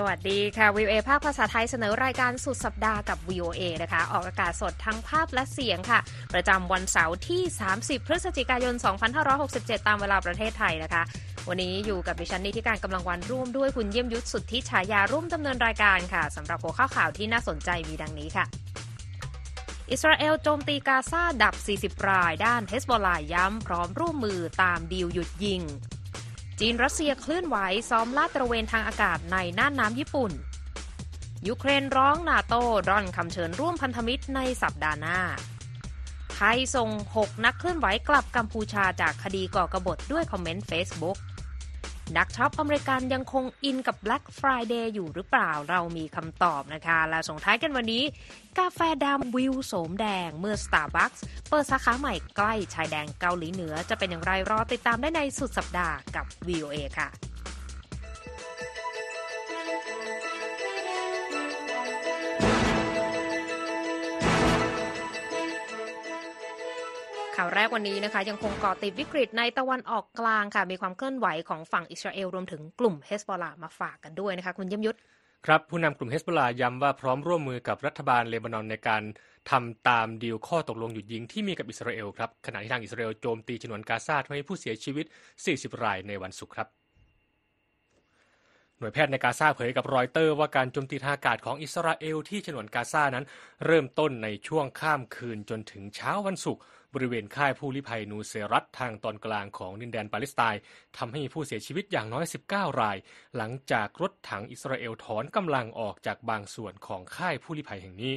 สวัสดีค่ะวิวเอภาคภาษาไทยเสนอรายการสุดสัปดาห์กับ VOA นะคะ ออกอากาศสดทั้งภาพและเสียงค่ะ ประจำวันเสาร์ที่ 30 พฤศจิกายน 2567 ตามเวลาประเทศไทยนะคะ วันนี้อยู่กับดิฉันนิติการกำลังวันร่วมด้วยคุณเยี่ยมยุทธสุทธิฉายาร่วมดำเนินรายการค่ะสำหรับหัวข้อข่าวที่น่าสนใจมีดังนี้ค่ะอิสราเอลโจมตีกาซาดับ 40 ราย ด้านเฮสบอลลาย้ำพร้อมร่วมมือตามดีลหยุดยิงจีนรัสเซียเคลื่อนไหวซ้อมลาดตระเวนทางอากาศในน่านน้ำญี่ปุ่นยูเครนร้องนาโต้ร่อนคำเชิญร่วมพันธมิตรในสัปดาห์หน้า ไทยส่ง6 นักเคลื่อนไหวกลับกัมพูชาจากคดีก่อกบฏด้วยคอมเมนต์เฟซบุ๊กนักช็อปอเมริกันยังคงอินกับ Black Friday อยู่หรือเปล่า เรามีคำตอบนะคะ และส่งท้ายกันวันนี้ กาแฟดำวิวโสมแดงเมื่อ Starbucks เปิดสาขาใหม่ใกล้ชายแดงเกาหลีเหนือ จะเป็นอย่างไรรอติดตามได้ในสุดสัปดาห์กับ VOA ค่ะข่าวแรกวันนี้นะคะยังคงเกาะติดวิกฤตในตะวันออกกลางค่ะมีความเคลื่อนไหวของฝั่งอิสราเอล รวมถึงกลุ่มเฮสบอลามาฝากกันด้วยนะคะคุณยิ่ยมยุทธครับ ผู้นำกลุ่มเฮสบอลาย้ำว่าพร้อมร่วมมือกับรัฐบาลเลบานอน ในการทำตามดีลข้อตกลงหยุดยิงที่มีกับอิสราเอลครับขณะที่ทางอิสราเอลโจมตีฉนวนกาซาทำให้ผู้เสียชีวิต 40 รายในวันศุกร์ครับ หน่วยแพทย์ในกาซาเผยกับรอยเตอร์ ว่าการโจมตีทางอากาศของอิสราเอลที่ฉนวนกาซานั้น เริ่มต้นในช่วงข้ามคืนจนถึงเช้าวันศุกร์บริเวณค่ายผู้ลี้ภัยนูเซรัตทางตอนกลางของดินแดนปาเลสไตน์ทำให้มีผู้เสียชีวิตอย่างน้อย 19 ราย หลังจากรถถังอิสราเอลถอนกำลังออกจากบางส่วนของค่ายผู้ลี้ภัยแห่งนี้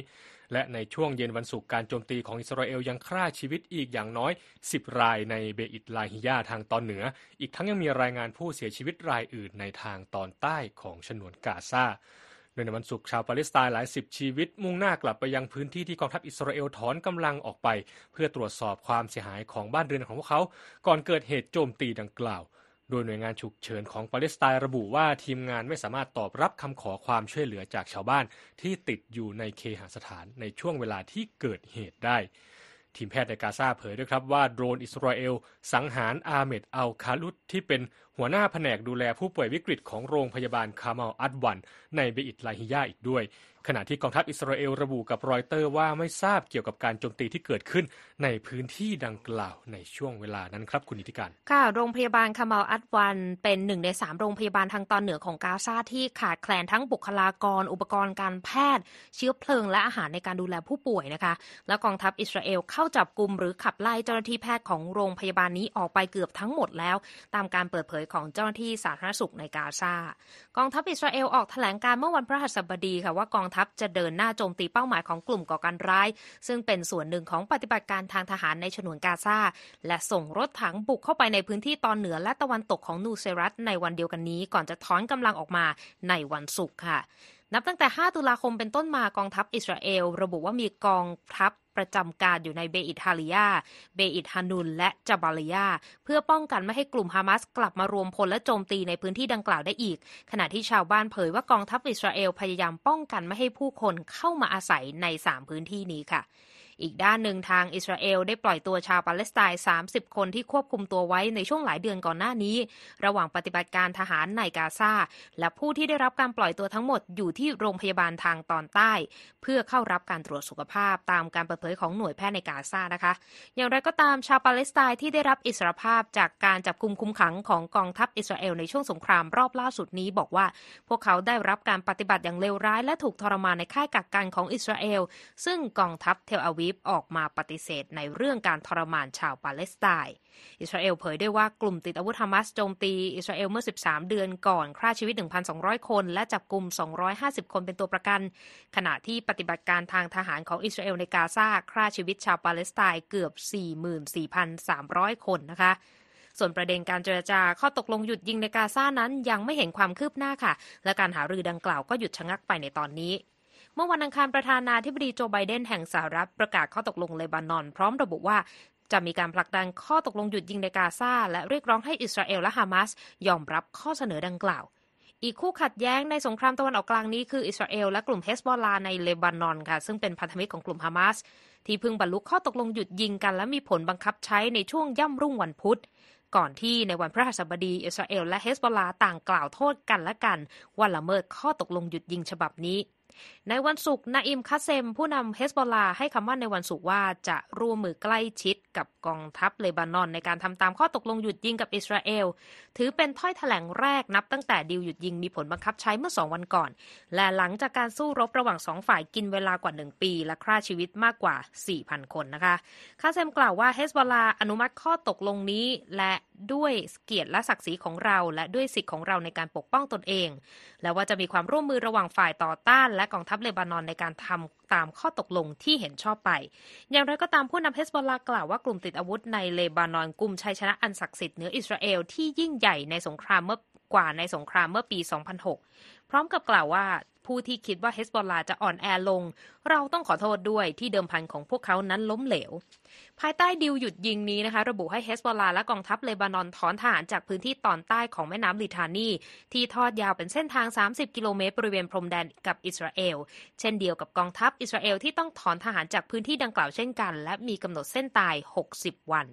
และในช่วงเย็นวันศุกร์การโจมตีของอิสราเอลยังฆ่าชีวิตอีกอย่างน้อย10รายในเบอิตลาฮิยาทางตอนเหนือ อีกทั้งยังมีรายงานผู้เสียชีวิตรายอื่นในทางตอนใต้ของชนวนกาซาในวันศุกร์ชาวปาเลสไตน์หลายสิบชีวิตมุ่งหน้ากลับไปยังพื้นที่ที่กองทัพอิสราเอลถอนกำลังออกไป เพื่อตรวจสอบความเสียหายของบ้านเรือนของพวกเขา ก่อนเกิดเหตุโจมตีดังกล่าว โดยหน่วยงานฉุกเฉินของปาเลสไตน์ระบุว่าทีมงานไม่สามารถตอบรับคำขอความช่วยเหลือจากชาวบ้านที่ติดอยู่ในเคหสถานในช่วงเวลาที่เกิดเหตุได้ทีมแพทย์ในกาซาเผยด้วยครับ ว่าโดรนอิสราเอล สังหารอาเมดอัลคาลุตที่เป็นหัวหน้าแผนกดูแลผู้ป่วยวิกฤตของโรงพยาบาลคาเมลอัดวัน ในเบอิตลฮิยาอีกด้วยขณะที่กองทัพอิสราเอลระบุกับรอยเตอร์ว่าไม่ทราบเกี่ยวกับการโจมตีที่เกิดขึ้นในพื้นที่ดังกล่าวในช่วงเวลานั้นครับคุณนิติการค่ะโรงพยาบาลคามาอัตวันเป็นหนึ่งในสามโรงพยาบาลทางตอนเหนือของกาซาที่ขาดแคลนทั้งบุคลากร อุปกรณ์การแพทย์ เชื้อเพลิง และอาหารในการดูแลผู้ป่วยนะคะและกองทัพอิสราเอลเข้าจับกลุ่มหรือขับไล่เจ้าหน้าที่แพทย์ของโรงพยาบาลนี้ออกไปเกือบทั้งหมดแล้วตามการเปิดเผยของเจ้าหน้าที่สาธารณสุขในกาซากองทัพอิสราเอลออกแถลงการเมื่อวันพฤหัสบดีค่ะว่ากององทัพจะเดินหน้าโจมตีเป้าหมายของกลุ่มก่อการร้าย ซึ่งเป็นส่วนหนึ่งของปฏิบัติการทางทหารในฉนวนกาซาและส่งรถถังบุกเข้าไปในพื้นที่ตอนเหนือและตะวันตกของนูเซรัตในวันเดียวกันนี้ก่อนจะถอนกำลังออกมาในวันศุกร์ค่ะนับตั้งแต่ 5 ตุลาคมเป็นต้นมากองทัพอิสราเอล ระบุว่ามีกองทัพประจำการอยู่ในเบอิดฮาลิยา เบอิดฮานุนและจาบาลียาเพื่อป้องกันไม่ให้กลุ่มฮามาสกลับมารวมพลและโจมตีในพื้นที่ดังกล่าวได้อีก ขณะที่ชาวบ้านเผยว่ากองทัพอิสราเอล พยายามป้องกันไม่ให้ผู้คนเข้ามาอาศัยใน 3 พื้นที่นี้ค่ะอีกด้านหนึ่งทางอิสราเอล ได้ปล่อยตัวชาวปาเลสไตน์30 คนที่ควบคุมตัวไว้ในช่วงหลายเดือนก่อนหน้านี้ ระหว่างปฏิบัติการทหารในกาซาและผู้ที่ได้รับการปล่อยตัวทั้งหมดอยู่ที่โรงพยาบาลทางตอนใต้ เพื่อเข้ารับการตรวจสุขภาพตามการเปิดเผยของหน่วยแพทย์ในกาซานะคะ อย่างไรก็ตามชาวปาเลสไตน์ที่ได้รับอิสรภาพจากการจับกุมคุมขังของกองทัพอิสราเอลในช่วงสงครามรอบล่าสุดนี้ บอกว่า พวกเขาได้รับการปฏิบัติอย่างเลวร้ายและถูกทรมานในค่ายกักกันของอิสราเอลซึ่งกองทัพเทลอาวิฟออกมาปฏิเสธในเรื่องการทรมานชาวปาเลสไตน์ อิสราเอลเผยด้วยว่ากลุ่มติดอาวุธฮามาสโจมตี อิสราเอลเมื่อ 13 เดือนก่อน ฆ่าชีวิต 1,200 คน และจับกลุ่ม 250 คนเป็นตัวประกัน ขณะที่ปฏิบัติการทางทหารของอิสราเอลในกาซา ฆ่าชีวิตชาวปาเลสไตน์เกือบ 44,300 คนนะคะ ส่วนประเด็นการเจรจาข้อตกลงหยุดยิงในกาซา นั้น ยังไม่เห็นความคืบหน้าค่ะ และการหารือดังกล่าวก็หยุดชะงักไปในตอนนี้มื่อวันอังคารประธานาธิบดีโจไบเดนแห่งสหรัฐประกาศข้อตกลงเลบานอน พร้อมระบุว่าจะมีการผลักดันข้อตกลงหยุดยิงในกาซาและเรียกร้องให้อิสราเอลและฮามาสยอมรับข้อเสนอดังกล่าว อีกคู่ขัดแย้งในสงครามตะวันออกกลางนี้คืออิสราเอลและกลุ่มเฮสบอลาในเลบานอนค่ะซึ่งเป็นพันธมิตรของกลุ่มฮามาสที่เพิ่งบรรลุข้อตกลงหยุดยิงกัน และมีผลบังคับใช้ในช่วงย่ำรุ่งวันพุธก่อนที่ในวันพระหัสบดีอิสราเอลและเฮสบอลาต่างกล่าวโทษกันและกันว่าละเมิดข้อตกลงหยุดยิงฉบับนี้ในวันศุกร์นาอิมคาเซมผู้นำเฮสบอลาให้คำว่าในวันศุกร์ว่าจะร่วมมือใกล้ชิดกับกองทัพเลบานอนในการทำตามข้อตกลงหยุดยิงกับอิสราเอล ถือเป็นถ้อยแถลงแรกนับตั้งแต่ดีลหยุดยิงมีผลบังคับใช้เมื่อสองวันก่อน และหลังจากการสู้รบระหว่างสองฝ่ายกินเวลากว่าหนึ่งปี และฆ่าชีวิตมากกว่า 4,000 คนนะคะ คาเซมกล่าวว่าเฮสบอลาอนุมัติข้อตกลงนี้ และด้วยเกียรติและศักดิ์ศรีของเรา และด้วยสิทธิ์ของเราในการปกป้องตนเอง และว่าจะมีความร่วมมือระหว่างฝ่ายต่อต้าน และกองทัพเลบานอนในการทำตามข้อตกลงที่เห็นชอบไป อย่างไรก็ตามผู้นำเฮสบอลลากล่าวว่ากลุ่มติดอาวุธในเลบานอน กลุ่มชัยชนะอันศักดิ์สิทธิ์เหนืออิสราเอล ที่ยิ่งใหญ่ในสงครามเมื่อกว่าในสงครามเมื่อปี 2006พร้อมกับกล่าวว่าผู้ที่คิดว่าเฮสบอลลาจะอ่อนแอลง เราต้องขอโทษด้วยที่เดิมพันของพวกเขานั้นล้มเหลว ภายใต้ดิวหยุดยิงนี้นะคะระบุให้เฮสบอลลาและกองทัพเลบานอนถอนทหารจากพื้นที่ตอนใต้ของแม่น้ำลิทานีที่ทอดยาวเป็นเส้นทาง 30 กิโลเมตรบริเวณพรมแดนกับอิสราเอล เช่นเดียวกับกองทัพอิสราเอลที่ต้องถอนทหารจากพื้นที่ดังกล่าวเช่นกัน และมีกำหนดเส้นตาย 60 วัน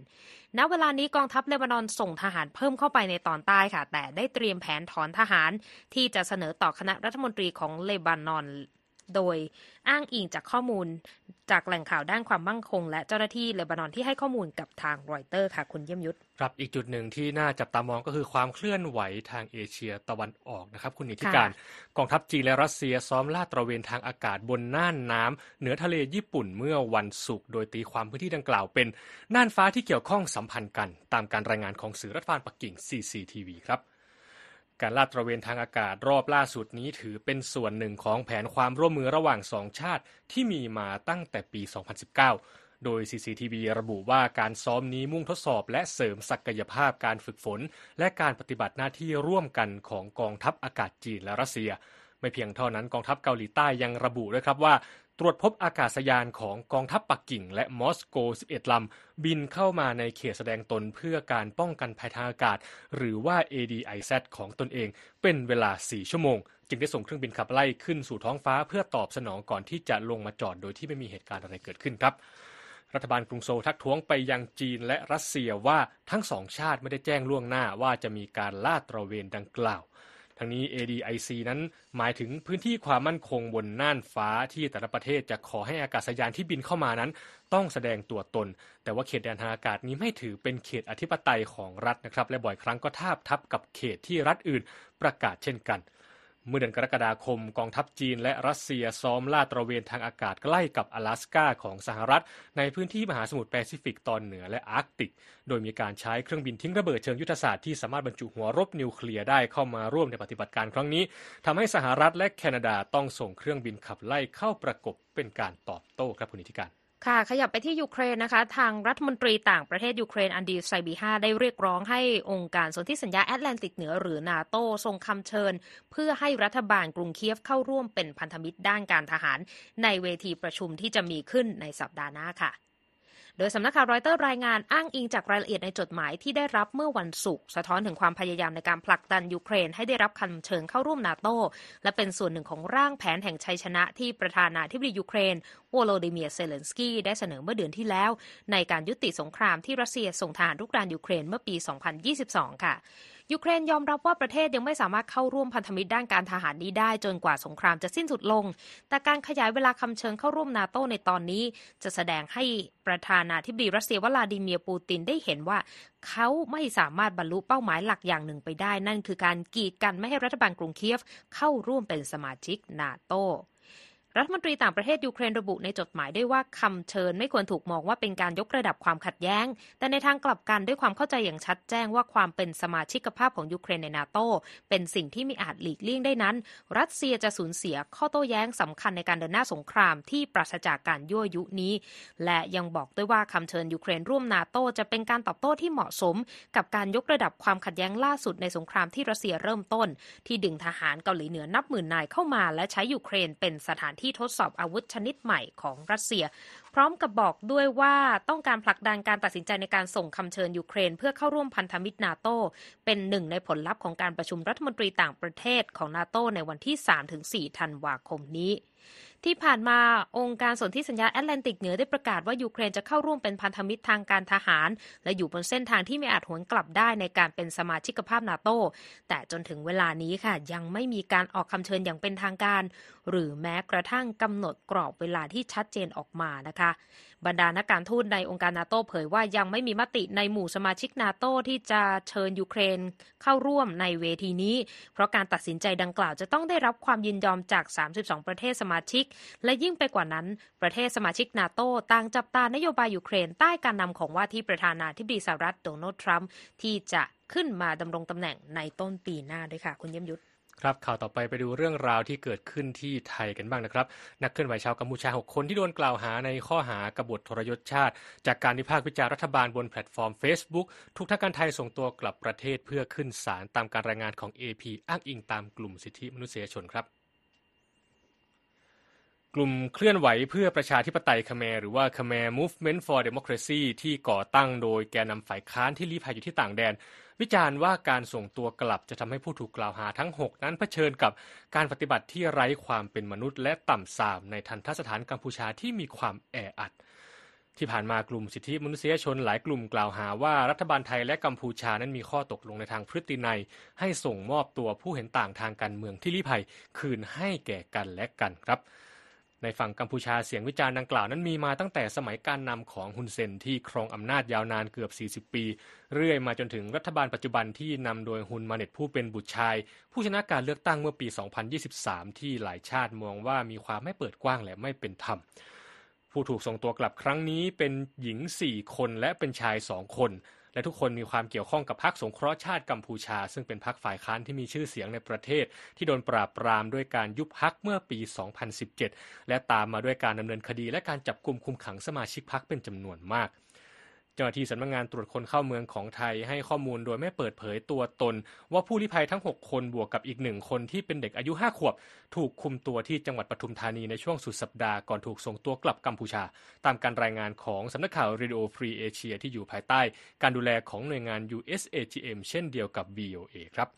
ณเวลานี้กองทัพเลบานอนส่งทหารเพิ่มเข้าไปในตอนใต้ค่ะ แต่ได้เตรียมแผนถอนทหารที่จะเสนอต่อคณะรัฐมนตรีของเลบานอนโดยอ้างอิงจากข้อมูล จากแหล่งข่าวด้านความมั่งคง และเจ้าหน้าที่เลบานอนที่ให้ข้อมูลกับทางรอยเตอร์ ค่ะคุณเยี่ยมยุทธครับอีกจุดหนึ่งที่น่าจับตามองก็คือความเคลื่อนไหวทางเอเชียตะวันออกนะครับ คุณอิธิการ กองทัพจีนและรัสเซียซ้อมลาดตระเวนทางอากาศบนน่านน้ำเหนือทะเลญี่ปุ่นเมื่อวันศุกร์โดยตีความพื้นที่ดังกล่าวเป็นน่านฟ้าที่เกี่ยวข้องสัมพันธ์กัน ตามการรายงานของสื่อรัฐบาลปักกิ่ง CCTV ครับการลาดตระเวนทางอากาศรอบล่าสุดนี้ถือเป็นส่วนหนึ่งของแผนความร่วมมือระหว่างสองชาติที่มีมาตั้งแต่ปี 2019 โดย CCTV ระบุว่าการซ้อมนี้มุ่งทดสอบและเสริมศักยภาพการฝึกฝนและการปฏิบัติหน้าที่ร่วมกันของกองทัพอากาศจีนและรัสเซีย ไม่เพียงเท่านั้นกองทัพเกาหลีใต้ยังระบุด้วยครับว่าตรวจพบอากาศยานของกองทัพปักกิ่งและมอสโก11 ลำ บินเข้ามาในเขตแสดงตนเพื่อการป้องกันภัยทางอากาศ หรือว่า ADIZ ของตนเองเป็นเวลา 4 ชั่วโมงจึงได้ส่งเครื่องบินขับไล่ขึ้นสู่ท้องฟ้าเพื่อตอบสนองก่อนที่จะลงมาจอดโดยที่ไม่มีเหตุการณ์อะไรเกิดขึ้นครับ รัฐบาลกรุงโซลทักท้วงไปยังจีนและรัสเซียว่าทั้งสองชาติไม่ได้แจ้งล่วงหน้าว่าจะมีการลาดตระเวนดังกล่าวทั้งนี้ ADIC นั้นหมายถึงพื้นที่ความมั่นคงบนน่านฟ้าที่แต่ละประเทศจะขอให้อากาศยานที่บินเข้ามานั้นต้องแสดงตัวตน แต่ว่าเขตแดนทางอากาศนี้ไม่ถือเป็นเขตอธิปไตยของรัฐนะครับ และบ่อยครั้งก็ทาบทับกับเขตที่รัฐอื่นประกาศเช่นกันเมื่อเดือนกรกฎาคม กองทัพจีนและรัสเซียซ้อมลาดตระเวนทางอากาศใกล้กับ阿拉斯ก้าของสหรัฐ ในพื้นที่มหาสมุทรแปซิฟิกตอนเหนือและอาร์กติก โดยมีการใช้เครื่องบินทิ้งระเบิดเชิงยุทธศาสตร์ที่สามารถบรรจุหัวรบนิวเคลียร์ได้เข้ามาร่วมในปฏิบัติการครั้งนี้ทำให้สหรัฐและแคนาดาต้องส่งเครื่องบินขับไล่เข้าประกบเป็นการตอบโต้ครับคุณนิติการค่ะ ขยับไปที่ยูเครนนะคะ ทางรัฐมนตรีต่างประเทศยูเครนอันดีไซบีฮาได้เรียกร้องให้องค์การสนธิสัญญาแอตแลนติกเหนือหรือ นาโต้ส่งคำเชิญ เพื่อให้รัฐบาลกรุงเคียฟเข้าร่วมเป็นพันธมิตรด้านการทหารในเวทีประชุมที่จะมีขึ้นในสัปดาห์หน้าค่ะโดยสำนักข่าวรอยเตอร์รายงานอ้างอิงจากรายละเอียดในจดหมายที่ได้รับเมื่อวันศุกร์สะท้อนถึงความพยายามในการผลักดันยูเครน ให้ได้รับคำเชิญเข้าร่วมนาโต และเป็นส่วนหนึ่งของร่างแผนแห่งชัยชนะที่ประธานาธิบดียูเครนววโลดิเมียเซเลนสกี้ได้เสนอเมื่อเดือนที่แล้ว ในการยุติสงครามที่รัสเซียส่งทหารรุกรานยูเครนเมื่อปี 2022 ค่ะยูเครนยอมรับว่าประเทศยังไม่สามารถเข้าร่วมพันธมิตรด้านการทหารนี้ได้จนกว่าสงครามจะสิ้นสุดลง แต่การขยายเวลาคำเชิญเข้าร่วมนาโตในตอนนี้จะแสดงให้ประธานาธิบดี รัสเซียวลาดิเมียร์ปูตินได้เห็นว่า เขาไม่สามารถบรรลุเป้าหมายหลักอย่างหนึ่งไปได้ นั่นคือการกีดกันไม่ให้รัฐบาลกรุงเคียฟเข้าร่วมเป็นสมาชิกนาโตรัฐมนตรีต่างประเทศยูเครนระบุในจดหมายได้ว่าคำเชิญไม่ควรถูกมองว่าเป็นการยกระดับความขัดแย้ง แต่ในทางกลับกันด้วยความเข้าใจอย่างชัดแจ้งว่าความเป็นสมาชิกภาพของยูเครนในนาโตเป็นสิ่งที่ไม่อาจหลีกเลี่ยงได้นั้น รัสเซียจะสูญเสียข้อโต้แย้งสำคัญในการเดินหน้าสงครามที่ปราศจากการยั่วยุนี้ และยังบอกด้วยว่าคำเชิญยูเครนร่วมนาโตจะเป็นการตอบโต้ที่เหมาะสม กับการยกระดับความขัดแย้งล่าสุดในสงครามที่รัสเซียเริ่มต้นที่ดึงทหารเกาหลีเหนือนับหมื่นนายเข้ามา และใช้ยูเครนเป็นสถานที่ที่ทดสอบอาวุธชนิดใหม่ของรัสเซีย พร้อมกับบอกด้วยว่าต้องการผลักดันการตัดสินใจในการส่งคำเชิญยูเครนเพื่อเข้าร่วมพันธมิตร นาโต เป็นหนึ่งในผลลัพธ์ของการประชุมรัฐมนตรีต่างประเทศของนาโตในวันที่ 3-4ธันวาคมนี้ที่ผ่านมาองค์การสนธิสัญญาแอตแลนติกเหนือได้ประกาศว่า ยูเครนจะเข้าร่วมเป็นพันธมิตรทางการทหาร และอยู่บนเส้นทางที่ไม่อาจหวนกลับได้ในการเป็นสมาชิกภาพ นาโต แต่จนถึงเวลานี้ค่ะ ยังไม่มีการออกคำเชิญอย่างเป็นทางการ หรือแม้กระทั่งกำหนดกรอบเวลาที่ชัดเจนออกมานะคะบรรดานักการทูตในองค์การนาโตเผยว่ายังไม่มีมติในหมู่สมาชิกนาโตที่จะเชิญยูเครนเข้าร่วมในเวทีนี้เพราะการตัดสินใจดังกล่าวจะต้องได้รับความยินยอมจาก 32 ประเทศสมาชิกและยิ่งไปกว่านั้น ประเทศสมาชิกนาโต ต่างจับตานโยบายยูเครนใต้การนำของว่าที่ประธานาธิบดีสหรัฐ โดนัลด์ ทรัมป์ที่จะขึ้นมาดำรงตำแหน่งในต้นปีหน้าด้วยค่ะ คุณเยี่ยมยุทธครับข่าวต่อไปไปดูเรื่องราวที่เกิดขึ้นที่ไทยกันบ้างนะครับ นักเคลื่อนไหวชาวกัมพูชา6คนที่โดนกล่าวหาในข้อหากบฏทรยศชาติ จากการวิพากษ์วิจารณ์รัฐบาลบนแพลตฟอร์ม Facebook ทุกทางการไทยส่งตัวกลับประเทศเพื่อขึ้นศาลตามการรายงานของ AP อ้างอิงตามกลุ่มสิทธิมนุษยชนครับลุ่มเคลื่อนไหวเพื่อประชาธิปไตยคแมรหรือว่าคแมร Movement for Democracy ที่ก่อตั้งโดยแกนนำฝ่ายค้านที่ลี้ภัยอยู่ที่ต่างแดน วิจารณ์ว่าการส่งตัวกลับจะทำให้ผู้ถูกกล่าวหาทั้ง 6 นั้นเผชิญกับการปฏิบัติที่ไร้ความเป็นมนุษย์และต่ำสามในทันทสถานกัมพูชาที่มีความแออัด ที่ผ่านมากลุ่มสิทธิมนุษยชนหลายกลุ่มกล่าวหาว่ารัฐบาลไทยและกัมพูชานั้นมีข้อตกลงในทางพฤตินัย ให้ส่งมอบตัวผู้เห็นต่างทางการเมืองที่ลี้ภัยคืนให้แก่กันและกันครับในฝั่งกัมพูชาเสียงวิจารณ์ดังกล่าวนั้นมีมาตั้งแต่สมัยการนำของฮุนเซนที่ครองอำนาจยาวนานเกือบ 40 ปี เรื่อยมาจนถึงรัฐบาลปัจจุบันที่นำโดยฮุนมาเน็ตผู้เป็นบุตรชาย ผู้ชนะการเลือกตั้งเมื่อปี 2023 ที่หลายชาติมองว่ามีความไม่เปิดกว้างและไม่เป็นธรรม ผู้ถูกส่งตัวกลับครั้งนี้เป็นหญิง 4 คนและเป็นชาย2คนและทุกคนมีความเกี่ยวข้องกับพรรคสงเคราะห์ชาติกัมพูชา ซึ่งเป็นพรรคฝ่ายค้านที่มีชื่อเสียงในประเทศ ที่โดนปราบปรามด้วยการยุบพรรคเมื่อปี 2017 และตามมาด้วยการดำเนินคดีและการจับกลุ่มคุมขังสมาชิกพรรคเป็นจำนวนมากเจ้าหน้าที่สำนักงงานตรวจคนเข้าเมืองของไทยให้ข้อมูลโดยไม่เปิดเผยตัวตน ว่าผู้ลี้ภัยทั้ง 6 คนบวกกับอีกหนึ่งคนที่เป็นเด็กอายุ5ขวบ ถูกคุมตัวที่จังหวัดปทุมธานีในช่วงสุดสัปดาห์ก่อนถูกส่งตัวกลับกัมพูชา ตามการรายงานของสำนักข่าวรีดโอฟรีเอเชีย ที่อยู่ภายใต้ การดูแลของหน่วยงาน USAGM เช่นเดียวกับ VOA ครับ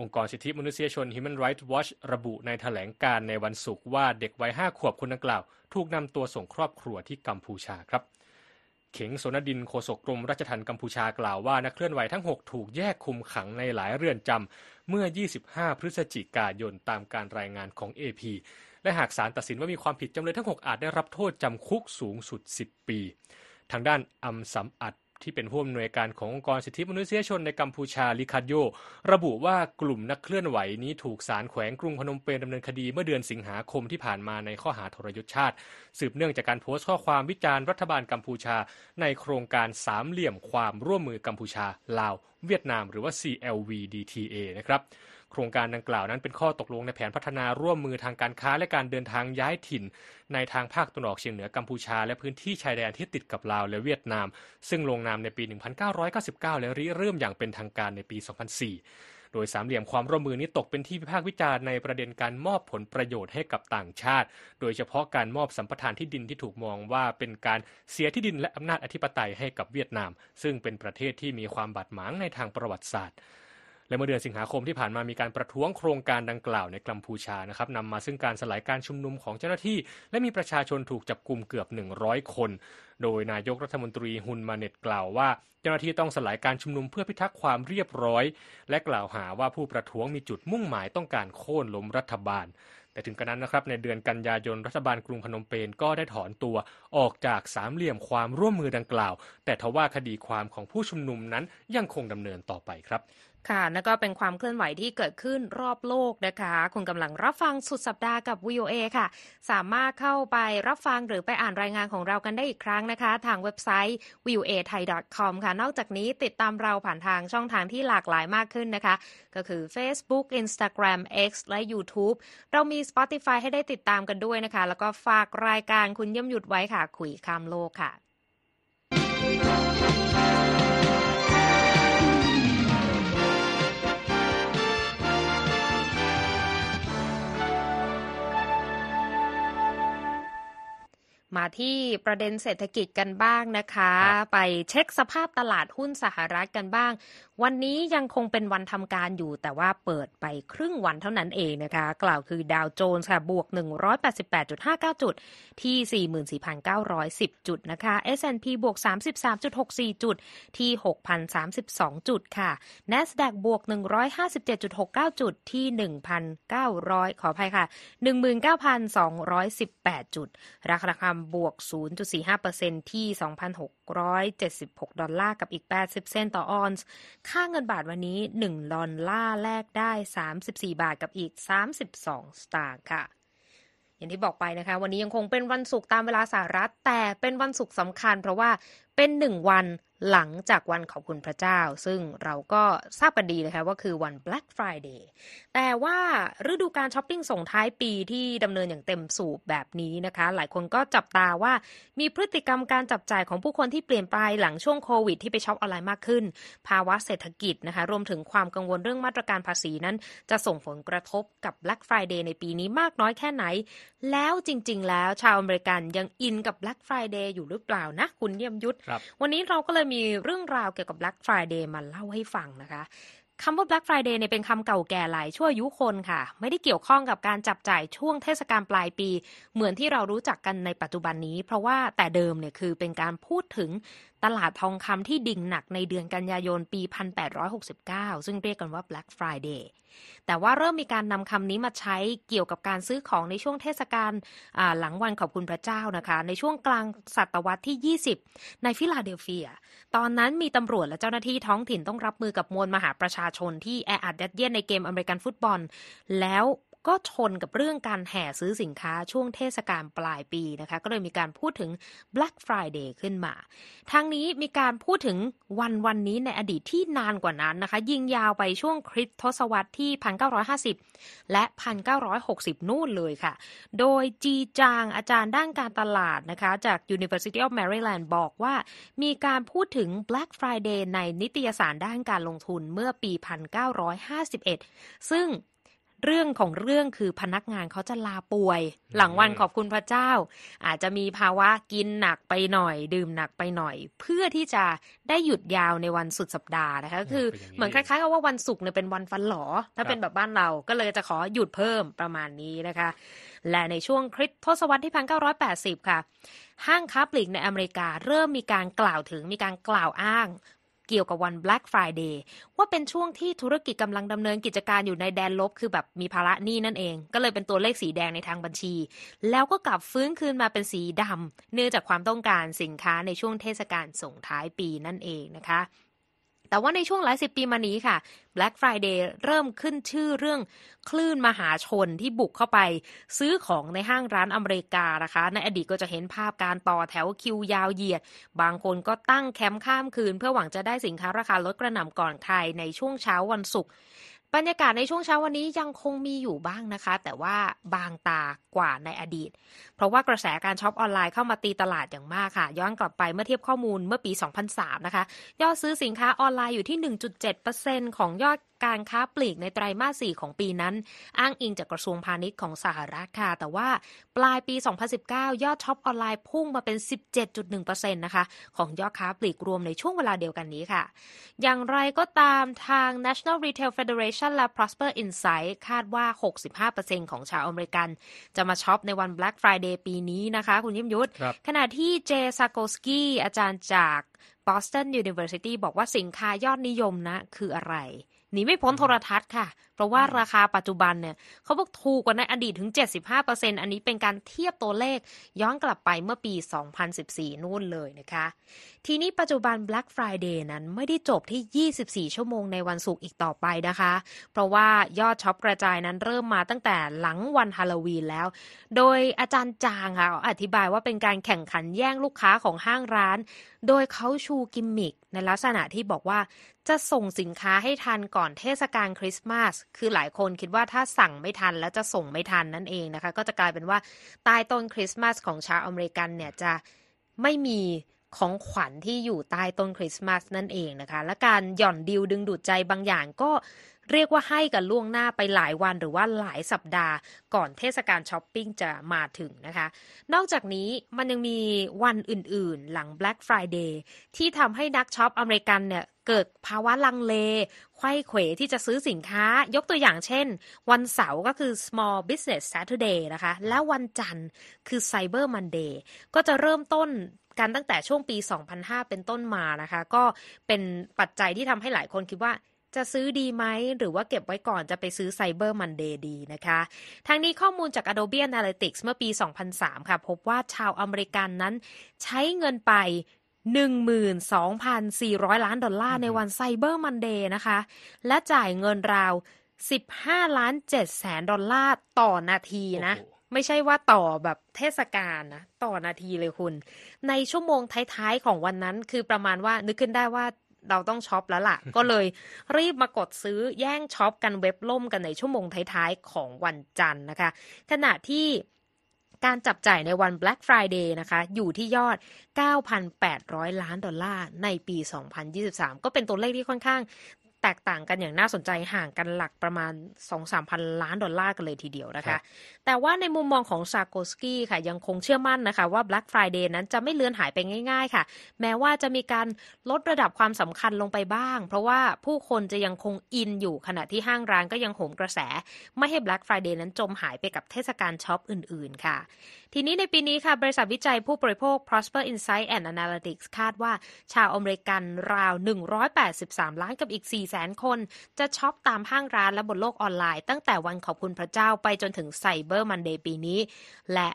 องค์กรสิทธิมนุษยชน Human Rights Watch ระบุในถแถลงการในวันศุกร์ว่าเด็กวัย5ขวบคนดังกล่าว ถูกนำตัวส่งครอบครัวที่กัมพูชาครับเข็งโสนดินโฆษกกรมราชทัณฑ์กัมพูชากล่าวว่านักเคลื่อนไหวทั้ง 6 ถูกแยกคุมขังในหลายเรือนจำเมื่อ 25 พฤศจิกายนตามการรายงานของ AP และหากศาลตัดสินว่ามีความผิดจำเลยทั้ง 6 อาจได้รับโทษจำคุกสูงสุด 10 ปี ทางด้านอัมสัมอัดที่เป็นผู้อำนวยการขององค์กรสิทธิมนุษยชนในกัมพูชาลิคัดโย ระบุว่ากลุ่มนักเคลื่อนไหวนี้ถูกศาลแขวงกรุงพนมเปญดำเนินคดีเมื่อเดือนสิงหาคมที่ผ่านมาในข้อหาทรยศชาติ สืบเนื่องจากการโพสต์ข้อความวิจารณ์รัฐบาลกัมพูชา ในโครงการสามเหลี่ยมความร่วมมือกัมพูชา ลาว เวียดนามหรือว่า CLVDTA นะครับโครงการดังกล่าวนั้นเป็นข้อตกลงในแผนพัฒนาร่วมมือทางการค้าและการเดินทางย้ายถิ่นในทางภาคตะวันออกเฉียงเหนือกัมพูชาและพื้นที่ชายแดนที่ติดกับลาวและเวียดนาม ซึ่งลงนามในปี 1999 และริเริ่มอย่างเป็นทางการในปี 2004 โดยสามเหลี่ยมความร่วมมือนี้ตกเป็นที่พิพากษ์วิจารณ์ในประเด็นการมอบผลประโยชน์ให้กับต่างชาติ โดยเฉพาะการมอบสัมปทานที่ดินที่ถูกมองว่าเป็นการเสียที่ดินและอำนาจอธิปไตยให้กับเวียดนาม ซึ่งเป็นประเทศที่มีความบาดหมางในทางประวัติศาสตร์และเมื่อเดือนสิงหาคมที่ผ่านมามีการประท้วงโครงการดังกล่าวในกัมพูชานะครับนำมาซึ่งการสลายการชุมนุมของเจ้าหน้าที่ และมีประชาชนถูกจับกลุ่มเกือบ100คน โดยนายกรัฐมนตรีฮุนมาเน็ตกล่าวว่า เจ้าหน้าที่ต้องสลายการชุมนุมเพื่อพิทักษ์ความเรียบร้อย และกล่าวหาว่าผู้ประท้วงมีจุดมุ่งหมายต้องการโค่นล้มรัฐบาล แต่ถึงกระนั้นนะครับในเดือนกันยายนรัฐบาลกรุงพนมเปญก็ได้ถอนตัวออกจากสามเหลี่ยมความร่วมมือดังกล่าว แต่ทว่าคดีความของผู้ชุมนุมนั้นยังคงดำเนินต่อไปครับค่ะและก็เป็นความเคลื่อนไหวที่เกิดขึ้นรอบโลกนะคะ คุณกำลังรับฟังสุดสัปดาห์กับ VOA ค่ะ สามารถเข้าไปรับฟังหรือไปอ่านรายงานของเรากันได้อีกครั้งนะคะ ทางเว็บไซต์ voa thai com ค่ะ นอกจากนี้ติดตามเราผ่านทางช่องทางที่หลากหลายมากขึ้นนะคะ ก็คือ Facebook Instagram X และ YouTube เรามี Spotify ให้ได้ติดตามกันด้วยนะคะ แล้วก็ฝากรายการคุณเยี่ยมหยุดไว้ค่ะคุยข้ามโลกค่ะมาที่ประเด็นเศรษฐกิจกันบ้างนะคะ ไปเช็คสภาพตลาดหุ้นสหรัฐกันบ้างวันนี้ยังคงเป็นวันทำการอยู่แต่ว่าเปิดไปครึ่งวันเท่านั้นเองนะคะ กล่าวคือดาวโจนส์ค่ะบวก 188.59 จุดที่ 44,910 จุดนะคะ S&P บวก 33.64 จุดที่ 6,032 จุดค่ะ NASDAQ บวก 157.69 จุดที่ 1,900 ขออภัยค่ะ 19,218 จุดราคาทองคำบวก 0.45%ที่2,600 676 ดอลลาร์กับอีก 80 เซนต์ต่อออนซ์ ค่าเงินบาทวันนี้ 1 ดอลลาร์แลกได้ 34 บาทกับอีก 32 สตางค์ค่ะ อย่างที่บอกไปนะคะ วันนี้ยังคงเป็นวันศุกร์ตามเวลาสหรัฐแต่เป็นวันศุกร์สำคัญเพราะว่าเป็นหนึ่งวันหลังจากวันขอบคุณพระเจ้า ซึ่งเราก็ทราบกันดีนะคะว่าคือวัน Black Friday แต่ว่าฤดูการช้อปปิ้งส่งท้ายปีที่ดำเนินอย่างเต็มสูบแบบนี้นะคะหลายคนก็จับตาว่ามีพฤติกรรมการจับจ่ายของผู้คนที่เปลี่ยนไปหลังช่วงโควิดที่ไปช้อปออนไลน์มากขึ้น ภาวะเศรษฐกิจนะคะรวมถึงความกังวลเรื่องมาตรการภาษีนั้น จะส่งผลกระทบกับ Black Friday ในปีนี้มากน้อยแค่ไหน แล้วจริงๆ แล้วชาวอเมริกันยังอินกับ Black Friday อยู่หรือเปล่านะคุณเยี่ยมยุทธวันนี้เราก็เลยมีเรื่องราวเกี่ยวกับ Black Friday มาเล่าให้ฟังนะคะ คำว่า Black Friday เนี่ยเป็นคำเก่าแก่หลายชั่วยุคนค่ะ ไม่ได้เกี่ยวข้องกับการจับจ่ายช่วงเทศกาลปลายปี เหมือนที่เรารู้จักกันในปัจจุบันนี้ เพราะว่าแต่เดิมเนี่ยคือเป็นการพูดถึงตลาดทองคำที่ดิ่งหนักในเดือนกันยายนปี 1869 ซึ่งเรียกกันว่า Black Friday แต่ว่าเริ่มมีการนำคำนี้มาใช้เกี่ยวกับการซื้อของในช่วงเทศกาลหลังวันขอบคุณพระเจ้านะคะ ในช่วงกลางศตวรรษที่ 20 ในฟิลาเดลเฟีย ตอนนั้นมีตำรวจและเจ้าหน้าที่ท้องถิ่นต้องรับมือกับมวลมหาประชาชนที่แออัดยัดเยียดในเกมอเมริกันฟุตบอล แล้วก็ชนกับเรื่องการแห่ซื้อสินค้าช่วงเทศกาลปลายปีนะคะก็เลยมีการพูดถึง Black Friday ขึ้นมา ทางนี้มีการพูดถึงวันวันนี้ในอดีตที่นานกว่านั้นนะคะยิงยาวไปช่วงคริสตทศวรรษที่ 1950 และ 1960 นู่นเลยค่ะ โดยจีจางอาจารย์ด้านการตลาดนะคะจาก University of Maryland บอกว่ามีการพูดถึง Black Friday ในนิตยสารด้านการลงทุนเมื่อปี 1951 ซึ่งเรื่องของเรื่องคือพนักงานเขาจะลาป่วย หลังวันขอบคุณพระเจ้า อาจจะมีภาวะกินหนักไปหน่อย ดื่มหนักไปหน่อย เพื่อที่จะได้หยุดยาวในวันสุดสัปดาห์ นะคะคือเหมือนคล้ายๆกับว่าวันศุกร์เนี่ยเป็นวันฟันหลอ ถ้าเป็นแบบบ้านเราก็เลยจะขอหยุดเพิ่มประมาณนี้นะคะ และในช่วงคริสตทศวรรษที่1980ค่ะห้างค้าปลีกในอเมริกาเริ่มมีการกล่าวถึงมีการกล่าวอ้างเกี่ยวกับวัน Black Friday ว่าเป็นช่วงที่ธุรกิจกำลังดำเนินกิจการอยู่ในแดนลบคือแบบมีภาระหนี้นั่นเองก็เลยเป็นตัวเลขสีแดงในทางบัญชี แล้วก็กลับฟื้นคืนมาเป็นสีดำเนื่องจากความต้องการสินค้าในช่วงเทศกาลส่งท้ายปีนั่นเองนะคะแต่ว่าในช่วงหลายสิบปีมานี้ค่ะ Black Friday เริ่มขึ้นชื่อเรื่องคลื่นมหาชนที่บุกเข้าไป ซื้อของในห้างร้านอเมริกานะคะ ในอดีตก็จะเห็นภาพการต่อแถวคิวยาวเหยียด บางคนก็ตั้งแคมป์ข้ามคืน เพื่อหวังจะได้สินค้าราคาลดกระหน่ำก่อนใครในช่วงเช้าวันศุกร์บรรยากาศในช่วงเช้าวันนี้ยังคงมีอยู่บ้างนะคะ แต่ว่าบางตากว่าในอดีต เพราะว่ากระแสการช็อปออนไลน์เข้ามาตีตลาดอย่างมากค่ะย้อนกลับไปเมื่อเทียบข้อมูลเมื่อปี 2003 นะคะ ยอดซื้อสินค้าออนไลน์อยู่ที่ 1.7%ของยอดการค้าปลีกในไตรามาสสี่ของปีนั้น อ้างอิงจากกระทรวงพาณิชย์ของสหรัฐค่ะแต่ว่าปลายปี 2019 ยอดช็อปออนไลน์พุ่งมาเป็น 17.1%นะคะ ของยอดค้าปลีกรวมในช่วงเวลาเดียวกันนี้ค่ะ อย่างไรก็ตามทาง National Retail Federation และ Prosper Insight คาดว่า 65%ของชาวอเมริกัน จะมาช็อปในวัน Black Friday ปีนี้นะคะ คุณยิมยุทธขณะที่เจซาโกสกี้อาจารย์จาก Boston University บอกว่าสินค้ายอดนิยมนะคืออะไรหนีไม่พ้นโทรทัศน์ค่ะราะว่าราคาปัจจุบันเนี่ยเขาบอกถูกกว่าในอดีตถึง 75%อันนี้เป็นการเทียบตัวเลขย้อนกลับไปเมื่อปี 2014 นู่นเลยนะคะ ทีนี้ปัจจุบัน Black Friday นั้นไม่ได้จบที่ 24 ชั่วโมงในวันศุกร์อีกต่อไปนะคะ เพราะว่ายอดช็อปกระจายนั้นเริ่มมาตั้งแต่หลังวันฮาโลวีนแล้ว โดยอาจารย์จางค่ะอธิบายว่าเป็นการแข่งขันแย่งลูกค้าของห้างร้าน โดยเขาชูกิมมิกในลักษณะที่บอกว่าจะส่งสินค้าให้ทันก่อนเทศกาลคริสต์มาสคือหลายคนคิดว่าถ้าสั่งไม่ทัน แล้วจะส่งไม่ทันนั่นเองนะคะ ก็จะกลายเป็นว่าใต้ต้นคริสต์มาส ของชาวอเมริกันเนี่ย จะไม่มีของขวัญที่อยู่ใต้ต้นคริสต์มาสนั่นเองนะคะ และการหย่อนดิวดึงดูดใจบางอย่างก็เรียกว่าให้กันล่วงหน้าไปหลายวัน หรือว่าหลายสัปดาห์ก่อนเทศกาลช้อปปิ้งจะมาถึงนะคะ นอกจากนี้มันยังมีวันอื่น ๆ หลัง Black Friday ที่ทำให้นักช้อปอเมริกันเนี่ย เกิดภาวะลังเล ไข้เขวที่จะซื้อสินค้า ยกตัวอย่างเช่น วันเสาร์ก็คือ small business Saturday นะคะ และวันจันทร์คือ Cyber Monday ก็จะเริ่มต้นกันตั้งแต่ช่วงปี 2005 เป็นต้นมานะคะ ก็เป็นปัจจัยที่ทำให้หลายคนคิดว่าจะซื้อดีไหมหรือว่าเก็บไว้ก่อนจะไปซื้อไซเบอร์มันเดดีนะคะ ทางนี้ข้อมูลจาก Adobe Analytics เมื่อปี 2003 ค่ะพบว่าชาวอเมริกันนั้นใช้เงินไป 12,400 ล้านดอลลาร์ในวันไซเบอร์มันเดย์นะคะ และจ่ายเงินราว 15ล้าน7แสนดอลลาร์ต่อนาทีนะ ไม่ใช่ว่าต่อแบบเทศกาลนะ ต่อนาทีเลยคุณ ในชั่วโมงท้าย ๆ ของวันนั้นคือประมาณว่านึกขึ้นได้ว่าเราต้องช็อปแล้วล่ะ ก็เลยรีบมากดซื้อแย่งช็อปกันเว็บล่มกันในชั่วโมงท้าย ๆ ของวันจันทร์นะคะขณะที่การจับจ่ายในวัน Black Friday นะคะอยู่ที่ยอด 9,800 ล้านดอลลาร์ ในปี 2023 ก็เป็นตัวเลขที่ค่อนข้างแตกต่างกันอย่างน่าสนใจห่างกันหลักประมาณ 2-3 พันล้านดอลลาร์กันเลยทีเดียวนะคะ แต่ว่าในมุมมองของซาโกสกี้ค่ะยังคงเชื่อมั่นนะคะว่า Black Friday นั้นจะไม่เลือนหายไปง่าย ๆ ค่ะ แม้ว่าจะมีการลดระดับความสำคัญลงไปบ้าง เพราะว่าผู้คนจะยังคงอินอยู่ขณะที่ห้างร้านก็ยังโหมกระแส ไม่ให้ Black Friday นั้นจมหายไปกับเทศกาลช็อปอื่น ๆค่ะทีนี้ในปีนี้ค่ะบริษัทวิจัยผู้บริโภค Prosper Insight and Analytics คาดว่าชาวอเมริกันราว 183 ล้านกับอีก4 0 0 0 0คน จะช็อปตามห้างร้านและบนโลกออนไลน์ ตั้งแต่วันขอบคุณพระเจ้าไปจนถึงไซเบอร์มันเดย์ปีนี้ และ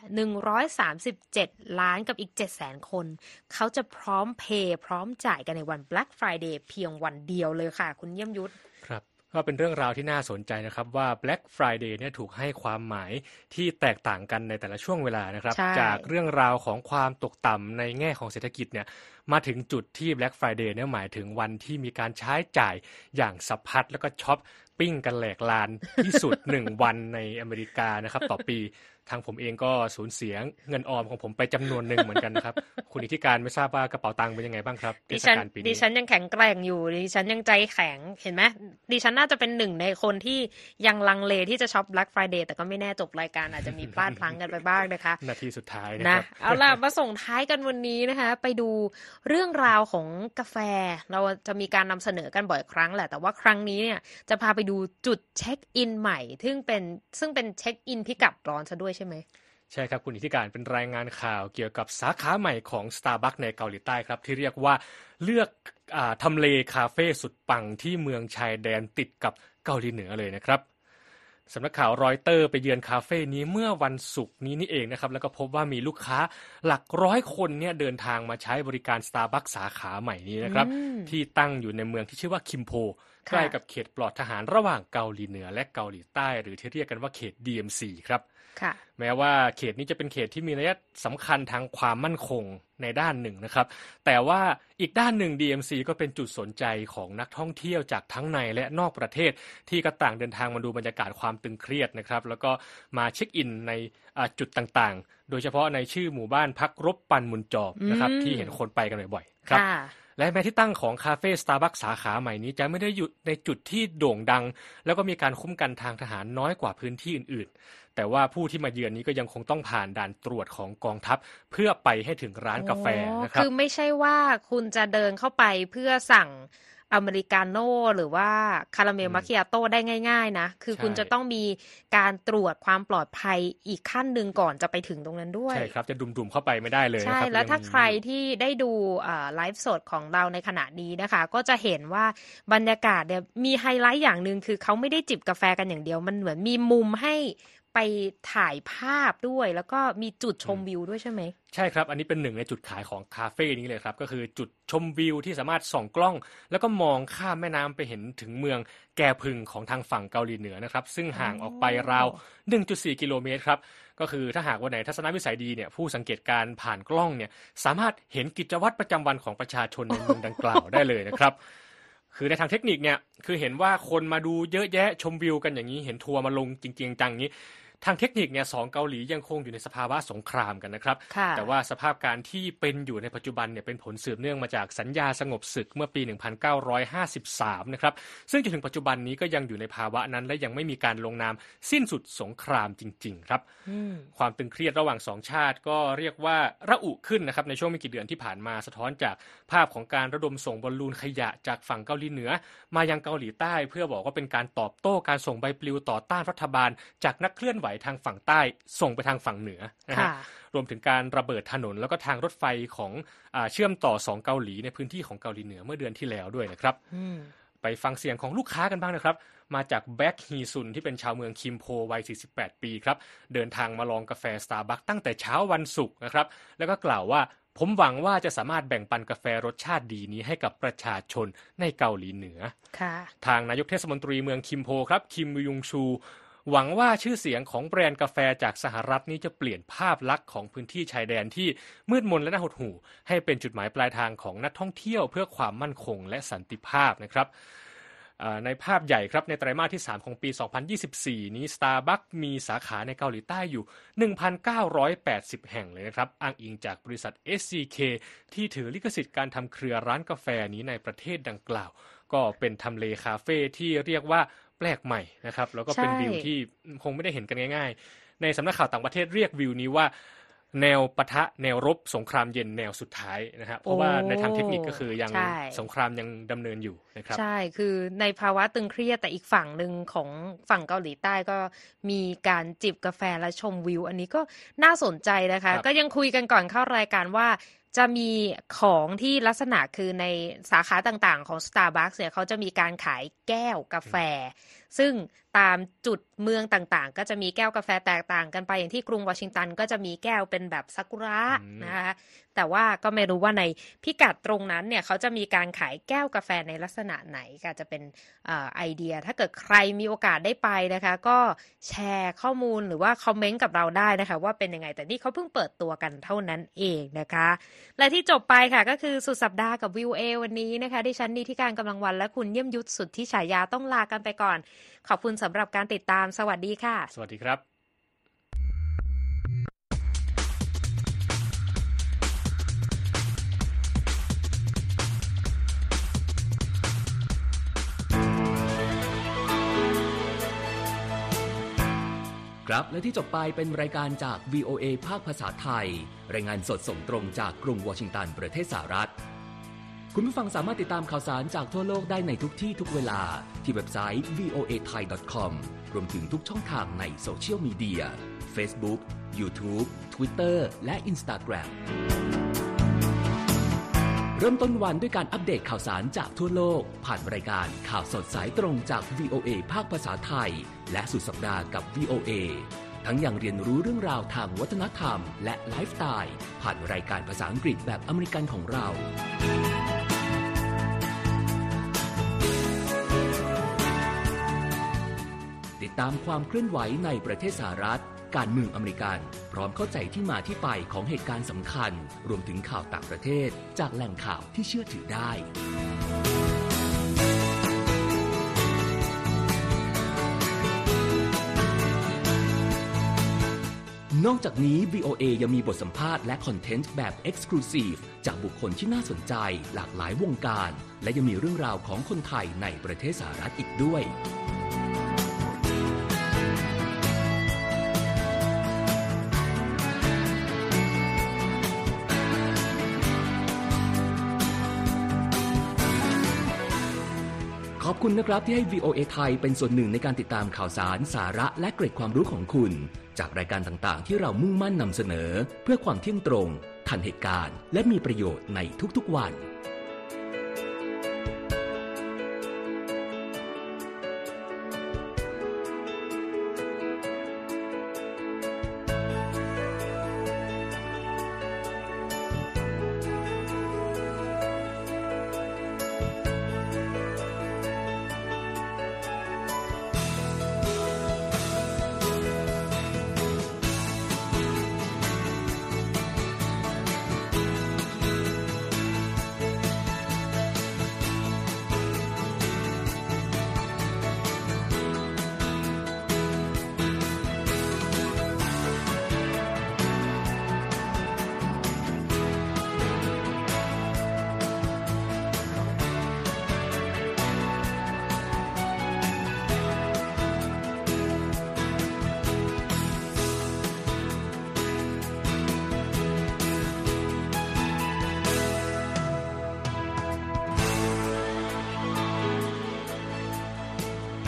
137 ล้านกับอีก7 0 0 0 0คน เขาจะพร้อมเพย์พร้อมจ่ายกันในวัน Black Friday เพียงวันเดียวเลยค่ะ คุณเยี่ยมยุทธครับ็เป็นเรื่องราวที่น่าสนใจนะครับว่า Black Friday เนี่ยถูกให้ความหมายที่แตกต่างกันในแต่ละช่วงเวลานะครับ จากเรื่องราวของความตกต่ำในแง่ของเศรษฐกิจเนี่ยมาถึงจุดที่ Black Friday เนี่ยหมายถึงวันที่มีการใช้จ่ายอย่างสัพพัดแล้วก็ช็อปปิ้งกันแหลกลานที่สุดหนึ่งวันในอเมริกานะครับ ต่อปีทางผมเองก็สูญเสียงเงินออมของผมไปจำนวนหนึ่งเหมือนกันนะครับ คุณอิทธิการไม่ทราบว่ากระเป๋าตังค์เป็นยังไงบ้างครับดิฉันดิฉันยังแข็งแกร่งอยู่ดิฉันยังใจแข็งเห็นไหมดิฉันน่าจะเป็นหนึ่งในคนที่ยังลังเลที่จะช็อป Black Friday แต่ก็ไม่แน่จบรายการอาจจะมีพลาดพลั้งกันไปบ้างนะคะนาทีสุดท้ายนะเอาล่ะมาส่งท้ายกันวันนี้นะคะไปดูเรื่องราวของกาแฟเราจะมีการนำเสนอกันบ่อยครั้งแหละแต่ว่าครั้งนี้เนี่ยจะพาไปดูจุดเช็คอินใหม่ ซึ่งเป็นซึ่งเป็นเช็คอินพิกัดร้อนซะด้วยใช่ไหมใช่ครับ คุณอิทธิการเป็นรายงานข่าวเกี่ยวกับสาขาใหม่ของ Starbucks ในเกาหลีใต้ครับ ที่เรียกว่าเลือกอทำเลคาเฟ่สุดปังที่เมืองชายแดนติดกับเกาหลีเหนือเลยนะครับสำนักข่าวรอยเตอร์ไปเยือนคาเฟ่นี้เมื่อวันศุกร์นี้นี่เองนะครับแล้วก็พบว่ามีลูกค้าหลักร้อยคนเนี่ยเดินทางมาใช้บริการ Starbucks สาขาใหม่นี้นะครับที่ตั้งอยู่ในเมืองที่ชื่อว่าคิมโพใกล้กับเขตปลอดทหารระหว่างเกาหลีเหนือและเกาหลีใต้หรือที่เรียกกันว่าเขต DMC ครับแม้ว่าเขตนี้จะเป็นเขตที่มีระยะสำคัญทางความมั่นคงในด้านหนึ่งนะครับ แต่ว่าอีกด้านหนึ่ง DMC ก็เป็นจุดสนใจของนักท่องเที่ยวจากทั้งในและนอกประเทศที่ก็ต่างเดินทางมาดูบรรยากาศความตึงเครียดนะครับ แล้วก็มาเช็คอินในจุดต่าง ๆ โดยเฉพาะในชื่อหมู่บ้านพักรบปันมุนจอบนะครับ ที่เห็นคนไปกันบ่อย ๆ ครับและแม้ที่ตั้งของคาเฟ่สตาร์บัคสาขาใหม่นี้จะไม่ได้อยู่ในจุดที่โด่งดัง แล้วก็มีการคุ้มกันทางทหารน้อยกว่าพื้นที่อื่น ๆ แต่ว่าผู้ที่มาเยือนนี้ก็ยังคงต้องผ่านด่านตรวจของกองทัพเพื่อไปให้ถึงร้านกาแฟนะครับคือไม่ใช่ว่าคุณจะเดินเข้าไปเพื่อสั่งอเมริกาโน่หรือว่าคาราเมลมาคิอาโต้ได้ง่ายๆ นะ คือคุณจะต้องมีการตรวจความปลอดภัยอีกขั้นหนึ่งก่อนจะไปถึงตรงนั้นด้วย ใช่ครับ จะดุมๆเข้าไปไม่ได้เลยใช่ แล้วถ้าใครที่ได้ดูไลฟ์สดของเราในขณะนี้นะคะ ก็จะเห็นว่าบรรยากาศเนี่ยมีไฮไลท์อย่างหนึ่งคือเขาไม่ได้จิบกาแฟกันอย่างเดียว มันเหมือนมีมุมให้ไปถ่ายภาพด้วยแล้วก็มีจุดชมวิวด้วยใช่ไหม ใช่ครับ อันนี้เป็นหนึ่งในจุดขายของคาเฟ่นี้เลยครับ ก็คือจุดชมวิวที่สามารถส่องกล้อง แล้วก็มองข้ามแม่น้ำไปเห็นถึงเมืองแกพึงของทางฝั่งเกาหลีเหนือนะครับ ซึ่งห่างออกไปราว 1.4 กิโลเมตรครับ ก็คือถ้าหากวันไหนทัศนวิสัยดีเนี่ยผู้สังเกตการผ่านกล้องเนี่ยสามารถเห็นกิจวัตรประจำวันของประชาชนในเมืองดังกล่าวได้เลยนะครับ คือในทางเทคนิคเนี่ยคือเห็นว่าคนมาดูเยอะแยะชมวิวกันอย่างนี้เห็นทัวร์มาลงจริงๆ จังนี้ทางเทคนิคเนี่ยสองเกาหลียังคงอยู่ในสภาวะสงครามกันนะครับ แต่ว่าสภาพการที่เป็นอยู่ในปัจจุบันเนี่ยเป็นผลสืบเนื่องมาจากสัญญาสงบศึกเมื่อปี 1953 นะครับ ซึ่งจนถึงปัจจุบันนี้ก็ยังอยู่ในภาวะนั้นและยังไม่มีการลงนามสิ้นสุดสงครามจริง ๆ ครับ ความตึงเครียดระหว่างสองชาติ ก็เรียกว่าระอุขึ้นนะครับในช่วงไม่กี่เดือนที่ผ่านมา สะท้อนจากภาพของการระดมส่งบอลลูนขยะจากฝั่งเกาหลีเหนือ มายังเกาหลีใต้ เพื่อบอกว่าเป็นการตอบโต้การส่งใบปลิวต่อต้านรัฐบาล จากนักเคลื่อนไหวไหวทางฝั่งใต้ส่งไปทางฝั่งเหนือนะฮะรวมถึงการระเบิดถนน แล้วก็ทางรถไฟของอเชื่อมต่อสองเกาหลีในพื้นที่ของเกาหลีเหนือเมื่อเดือนที่แล้วด้วยนะครับไปฟังเสียงของลูกค้ากันบ้างนะครับ มาจากแบ็กฮีซุนที่เป็นชาวเมืองคิมโพ วัย 48 ปีครับ เดินทางมาลองกาแฟสตาร์บัคตั้งแต่เช้าวันศุกร์นะครับแล้วก็กล่าวว่าผมหวังว่าจะสามารถแบ่งปันกาแฟรสชาติดีนี้ให้กับประชาชนในเกาหลีเหนือทางนายกเทศมนตรีเมืองคิมโพครับคิมยุงชูหวังว่าชื่อเสียงของแบรนด์กาแฟจากสหรัฐนี้จะเปลี่ยนภาพลักษณ์ของพื้นที่ชายแดนที่มืดมนและน่าหดหู่ ให้เป็นจุดหมายปลายทางของนักท่องเที่ยวเพื่อความมั่นคงและสันติภาพนะครับในภาพใหญ่ครับในไตรมาสที่ 3 ของปี 2024 นี้ Starbucks มีสาขาในเกาหลีใต้อยู่ 1,980 แห่งเลยนะครับ อ้างอิงจากบริษัท SCK ที่ถือลิขสิทธิ์การทำเครือร้านกาแฟนี้ในประเทศดังกล่าว ก็เป็นทำเลคาเฟ่ที่เรียกว่าแปลกใหม่นะครับ แล้วก็เป็นวิวที่คงไม่ได้เห็นกันง่าย ๆ ในสำนักข่าวต่างประเทศเรียกวิวนี้ว่า แนวปะทะแนวรบสงครามเย็นแนวสุดท้ายนะครับเพราะว่าในทางเทคนิคก็คือยังสงครามยังดำเนินอยู่นะครับ ใช่คือในภาวะตึงเครียดแต่อีกฝั่งหนึ่งของฝั่งเกาหลีใต้ก็มีการจิบกาแฟและชมวิวอันนี้ก็น่าสนใจนะคะก็ยังคุยกันก่อนเข้ารายการว่าจะมีของที่ลักษณะคือในสาขาต่างๆ ของ Starbucks เนี่ยเขาจะมีการขายแก้วกาแฟซึ่งตามจุดเมืองต่างๆ ก็จะมีแก้วกาแฟแตกต่างกันไป อย่างที่กรุงวอชิงตันก็จะมีแก้วเป็นแบบซากุระนะคะแต่ว่าก็ไม่รู้ว่าในพิกัดตรงนั้นเนี่ยเขาจะมีการขายแก้วกาแฟในลักษณะไหน ก็จะเป็นอไอเดีย ถ้าเกิดใครมีโอกาสได้ไปนะคะ ก็แชร์ข้อมูลหรือว่าคอมเมนต์กับเราได้นะคะ ว่าเป็นยังไงแต่นี่เขาเพิ่งเปิดตัวกันเท่านั้นเองนะคะ และที่จบไปค่ะก็คือสุดสัปดาห์กับวิวเอวันนี้นะคะดิฉันนีที่การกำลังวันและคุณเยี่ยมยุทธสุดที่ฉายาต้องลากันไปก่อนขอบคุณสำหรับการติดตามสวัสดีค่ะ สวัสดีครับ ครับ และที่จบไปเป็นรายการจาก VOA ภาคภาษาไทย รายงานสดส่งตรงจากกรุงวอชิงตันประเทศสหรัฐคุณผู้ฟังสามารถติดตามข่าวสารจากทั่วโลกได้ในทุกที่ทุกเวลาที่เว็บไซต์ voa thai com รวมถึงทุกช่องทางในโซเชียลมีเดีย Facebook YouTube Twitter และ Instagram เริ่มต้นวันด้วยการอัปเดตข่าวสารจากทั่วโลก ผ่านรายการข่าวสดสายตรงจาก VOA ภาคภาษาไทย และสุดสัปดาห์กับ VOA ทั้งยังเรียนรู้เรื่องราวทางวัฒนธรรม และไลฟ์สไตล์ผ่านรายการภาษาอังกฤษแบบอเมริกันของเราตามความเคลื่อนไหวในประเทศสหรัฐ การเมืองอเมริกัน พร้อมเข้าใจที่มาที่ไปของเหตุการณ์สำคัญ รวมถึงข่าวต่างประเทศจากแหล่งข่าวที่เชื่อถือได้ นอกจากนี้ VOA ยังมีบทสัมภาษณ์และคอนเทนต์แบบ Exclusive จากบุคคลที่น่าสนใจหลากหลายวงการ และยังมีเรื่องราวของคนไทยในประเทศสหรัฐอีกด้วยบคุณนะครับที่ให้ VOA ไทยเป็นส่วนหนึ่งในการติดตามข่าวสารสาระและเกร็ดความรู้ของคุณ จากรายการต่างๆที่เรามุ่งมั่นนำเสนอ เพื่อความเที่ยงตรง ทันเหตุการณ์และมีประโยชน์ในทุกๆวัน